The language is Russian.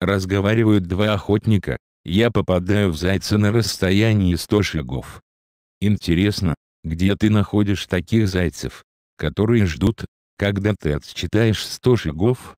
Разговаривают два охотника, я попадаю в зайца на расстоянии 100 шагов. Интересно, где ты находишь таких зайцев, которые ждут, когда ты отсчитаешь 100 шагов,